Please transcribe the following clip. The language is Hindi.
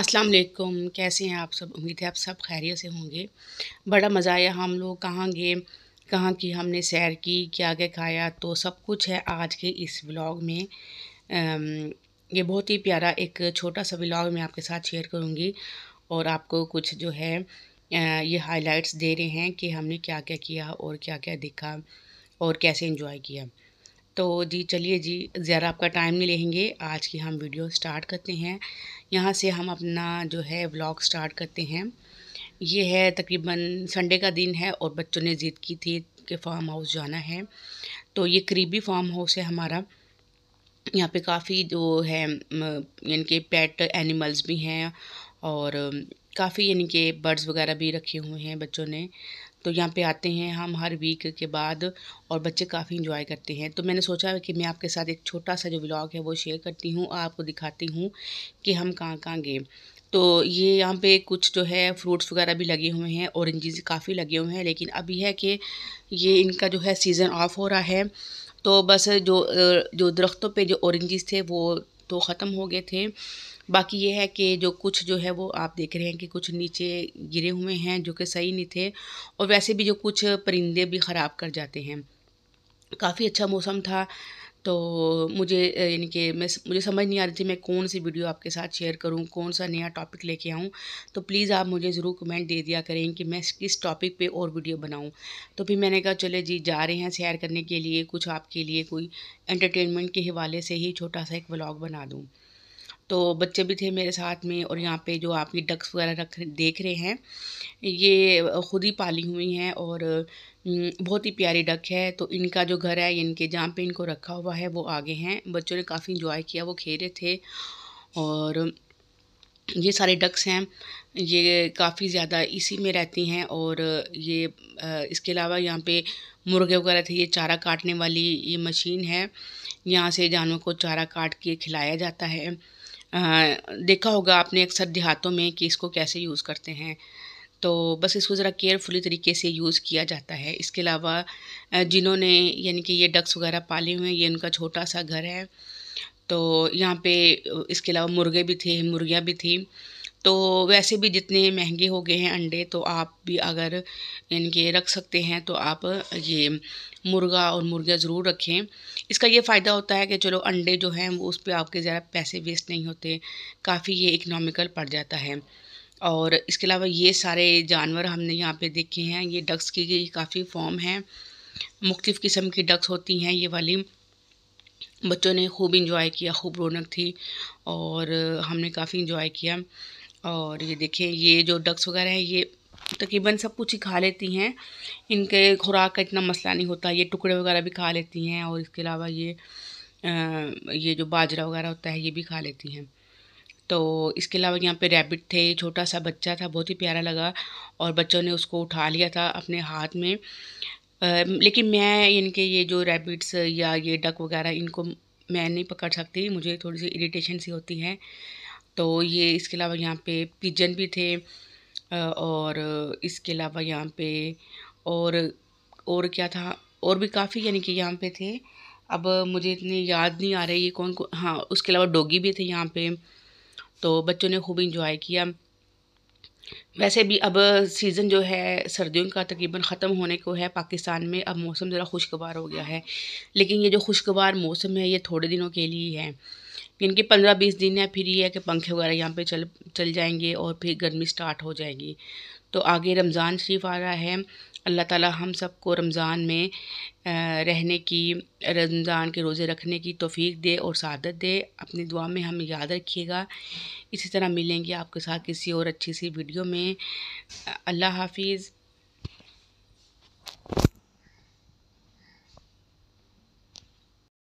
अस्सलाम वालेकुम कैसे हैं आप सब उम्मीद है आप सब खैरियत से होंगे बड़ा मज़ा आया हम लोग कहाँ गए कहाँ की हमने सैर की क्या क्या खाया तो सब कुछ है आज के इस व्लॉग में ये बहुत ही प्यारा एक छोटा सा व्लॉग मैं आपके साथ शेयर करूँगी और आपको कुछ जो है ये हाइलाइट्स दे रहे हैं कि हमने क्या क्या किया और क्या क्या देखा और कैसे इन्जॉय किया तो जी चलिए जी ज़्यादा आपका टाइम नहीं लेंगे आज की हम वीडियो स्टार्ट करते हैं यहाँ से हम अपना जो है व्लॉग स्टार्ट करते हैं ये है तकरीबन संडे का दिन है और बच्चों ने ज़िद की थी कि फार्म हाउस जाना है तो ये करीबी फार्म हाउस है हमारा यहाँ पे काफ़ी जो है कि पेट एनिमल्स भी हैं और काफ़ी यानी कि बर्ड्स वगैरह भी रखे हुए हैं बच्चों ने तो यहाँ पे आते हैं हम हर वीक के बाद और बच्चे काफ़ी इन्जॉय करते हैं तो मैंने सोचा कि मैं आपके साथ एक छोटा सा जो व्लॉग है वो शेयर करती हूँ आपको दिखाती हूँ कि हम कहाँ कहाँ गए तो ये यहाँ पे कुछ जो है फ्रूट्स वगैरह भी लगे हुए हैं औरेंजेस काफ़ी लगे हुए हैं लेकिन अभी है कि ये इनका जो है सीज़न ऑफ हो रहा है तो बस जो जो दरख्तों पर जो औरेंजेस थे वो तो ख़त्म हो गए थे बाकी ये है कि जो कुछ जो है वो आप देख रहे हैं कि कुछ नीचे गिरे हुए हैं जो कि सही नहीं थे और वैसे भी जो कुछ परिंदे भी ख़राब कर जाते हैं काफ़ी अच्छा मौसम था तो मुझे यानी कि मैं मुझे समझ नहीं आ रही थी मैं कौन सी वीडियो आपके साथ शेयर करूं कौन सा नया टॉपिक लेके आऊं तो प्लीज़ आप मुझे ज़रूर कमेंट दे दिया करें कि मैं किस टॉपिक पे और वीडियो बनाऊं तो फिर मैंने कहा चले जी जा रहे हैं सैर करने के लिए कुछ आपके लिए कोई एंटरटेनमेंट के हवाले से ही छोटा सा एक व्लॉग बना दूँ तो बच्चे भी थे मेरे साथ में और यहाँ पे जो आप ये डक्स वगैरह रख देख रहे हैं ये खुद ही पाली हुई हैं और बहुत ही प्यारी डक है तो इनका जो घर है इनके जहाँ पे इनको रखा हुआ है वो आगे हैं बच्चों ने काफ़ी इंजॉय किया वो रहे थे और ये सारे डक्स हैं ये काफ़ी ज़्यादा इसी में रहती हैं और ये इसके अलावा यहाँ पे मुर्गे वगैरह थे ये चारा काटने वाली ये मशीन है यहाँ से जानवरों को चारा काट के खिलाया जाता है देखा होगा आपने अक्सर देहातों में कि इसको कैसे यूज़ करते हैं तो बस इसको ज़रा केयरफुली तरीके से यूज़ किया जाता है इसके अलावा जिन्होंने यानी कि ये डक्स वगैरह पाले हुए हैं ये उनका छोटा सा घर है तो यहाँ पे इसके अलावा मुर्गे भी थे मुर्गियाँ भी थी तो वैसे भी जितने महंगे हो गए हैं अंडे तो आप भी अगर इनके रख सकते हैं तो आप ये मुर्गा और मुर्गियाँ ज़रूर रखें इसका ये फ़ायदा होता है कि चलो अंडे जो हैं वो उस पर आपके ज़्यादा पैसे वेस्ट नहीं होते काफ़ी ये इकनॉमिकल पड़ जाता है और इसके अलावा ये सारे जानवर हमने यहाँ पे देखे हैं ये डक्स की काफ़ी फॉर्म हैं मुख्तफ़ किस्म की डक्स होती हैं ये वाली बच्चों ने खूब इंजॉय किया खूब रौनक थी और हमने काफ़ी इंजॉय किया और ये देखिए ये जो डक्स वगैरह है ये तकरीबन सब कुछ ही खा लेती हैं इनके खुराक का इतना मसला नहीं होता ये टुकड़े वगैरह भी खा लेती हैं और इसके अलावा ये आ, ये जो बाजरा वगैरह होता है ये भी खा लेती हैं तो इसके अलावा यहाँ पे रैबिट थे छोटा सा बच्चा था बहुत ही प्यारा लगा और बच्चों ने उसको उठा लिया था अपने हाथ में आ, लेकिन मैं इनके ये जो रैबिट्स या ये डक वगैरह इनको मैं नहीं पकड़ सकती मुझे थोड़ी सी इरीटेशन सी होती है तो ये इसके अलावा यहाँ पे पिजन भी थे और इसके अलावा यहाँ पे और और क्या था और भी काफ़ी यानी कि यहाँ पे थे अब मुझे इतनी याद नहीं आ रही ये कौन कौन हाँ उसके अलावा डोगी भी थे यहाँ पे तो बच्चों ने खूब इंजॉय किया वैसे भी अब सीज़न जो है सर्दियों का तकरीबन ख़त्म होने को है पाकिस्तान में अब मौसम ज़रा खुशगवार हो गया है लेकिन ये जो खुशगवार मौसम है ये थोड़े दिनों के लिए है इनके पंद्रह बीस दिन या फिर ये है कि पंखे वगैरह यहाँ पे चल चल जाएंगे और फिर गर्मी स्टार्ट हो जाएगी तो आगे रमज़ान शरीफ आ रहा है अल्लाह ताला हम सबको रमज़ान में रहने की रमज़ान के रोज़े रखने की तोफ़ी दे और शादत दे अपनी दुआ में हमें याद रखिएगा इसी तरह मिलेंगे आपके साथ किसी और अच्छी सी वीडियो में अल्लाह हाफिज़